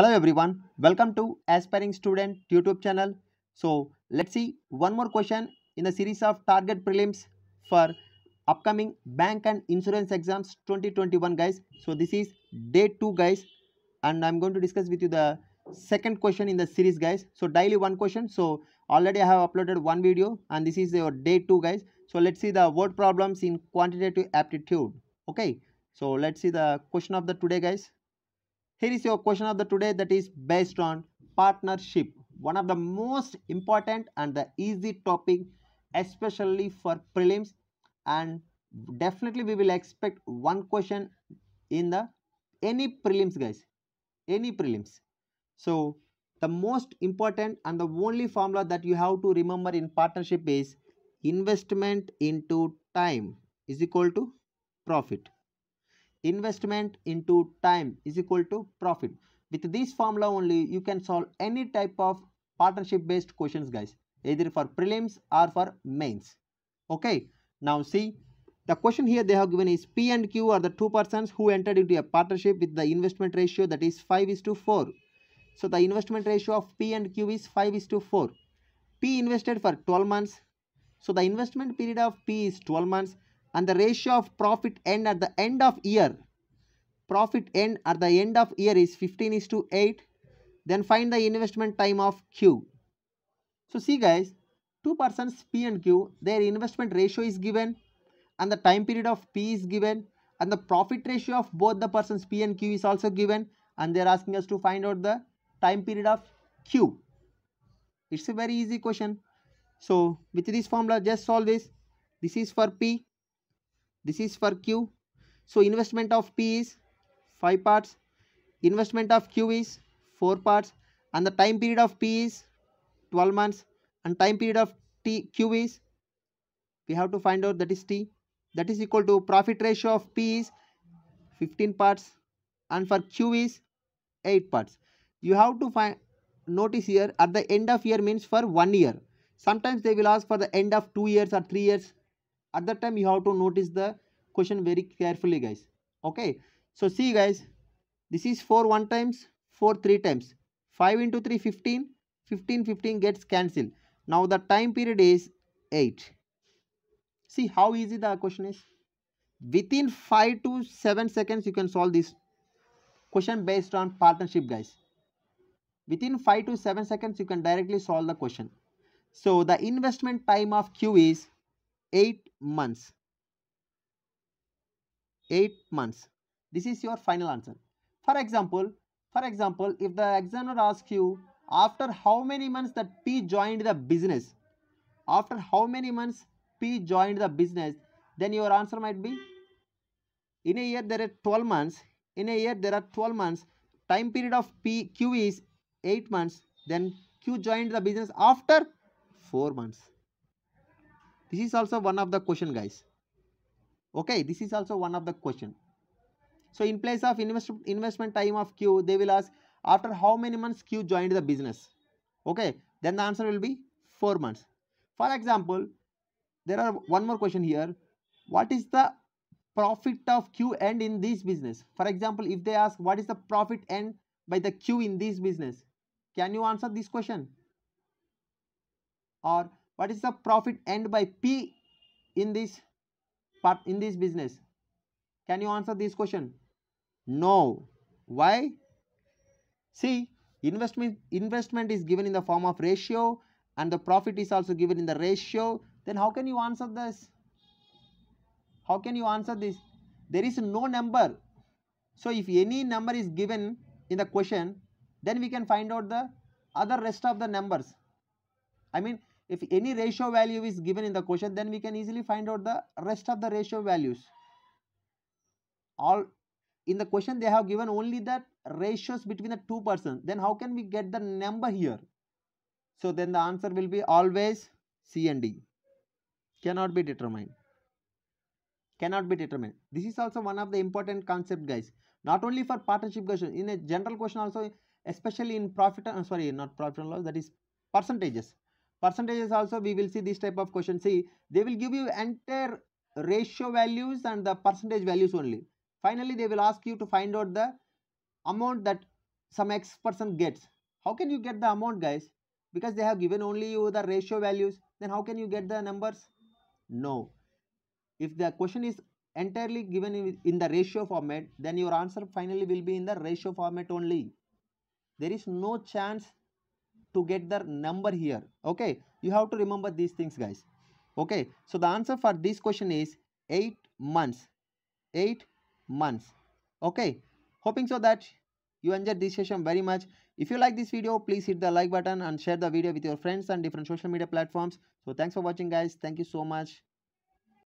Hello everyone, welcome to Aspiring Student YouTube channel. So let's see one more question in the series of target prelims for upcoming bank and insurance exams 2021 guys. So this is day 2 guys and I'm going to discuss with you the second question in the series guys. So daily one question. So already I have uploaded one video and this is your day 2 guys. So let's see the word problems in quantitative aptitude. Okay. So let's see the question of the today guys. Here is your question of the today that is based on partnership. One of the most important and the easy topic especially for prelims and definitely we will expect one question in the any prelims guys any prelims so the most important and the only formula that you have to remember in partnership is investment into time is equal to profit investment into time is equal to profit with this formula only you can solve any type of partnership based questions guys either for prelims or for mains okay now see the question here they have given is p and q are the two persons who entered into a partnership with the investment ratio that is 5 is to 4 so the investment ratio of p and q is 5 is to 4 p invested for 12 months so the investment period of p is 12 months and the ratio of profit end at the end of year profit end at the end of year is 15 is to 8 then find the investment time of q so see guys two persons p and q their investment ratio is given and the time period of p is given and the profit ratio of both the persons p and q is also given and they are asking us to find out the time period of q it's a very easy question so with this formula just solve this this is for p this is for Q. So investment of P is 5 parts. Investment of Q is 4 parts. And the time period of P is 12 months. And time period of T, Q is, we have to find out that is T. That is equal to profit ratio of P is 15 parts. And for Q is 8 parts. You have to find, notice here at the end of year means for one year. Sometimes they will ask for the end of two years or three years at that time you have to notice the question very carefully guys okay so see guys this is 4 1 times 4 3 times 5 into 3 15 15 15 gets cancelled now the time period is 8 see how easy the question is within 5 to 7 seconds you can solve this question based on partnership guys within 5 to 7 seconds you can directly solve the question so the investment time of q is 8 months. 8 months. This is your final answer. For example, for example, if the examiner asks you after how many months that P joined the business, after how many months P joined the business, then your answer might be in a year there are 12 months, in a year there are 12 months, time period of P, Q is 8 months, then Q joined the business after 4 months this is also one of the question guys okay this is also one of the question so in place of invest, investment time of q they will ask after how many months q joined the business okay then the answer will be 4 months for example there are one more question here what is the profit of q and in this business for example if they ask what is the profit and by the q in this business can you answer this question or what is the profit end by p in this part in this business can you answer this question no why see investment investment is given in the form of ratio and the profit is also given in the ratio then how can you answer this how can you answer this there is no number so if any number is given in the question then we can find out the other rest of the numbers i mean if any ratio value is given in the question then we can easily find out the rest of the ratio values all in the question they have given only the ratios between the two persons then how can we get the number here so then the answer will be always c and d cannot be determined cannot be determined this is also one of the important concept guys not only for partnership question in a general question also especially in profit sorry not profit and loss that is percentages percentages also we will see this type of question see they will give you entire ratio values and the percentage values only finally they will ask you to find out the amount that some x person gets how can you get the amount guys because they have given only you the ratio values then how can you get the numbers no if the question is entirely given in the ratio format then your answer finally will be in the ratio format only there is no chance to get the number here okay you have to remember these things guys okay so the answer for this question is 8 months 8 months okay hoping so that you enjoyed this session very much if you like this video please hit the like button and share the video with your friends and different social media platforms so thanks for watching guys thank you so much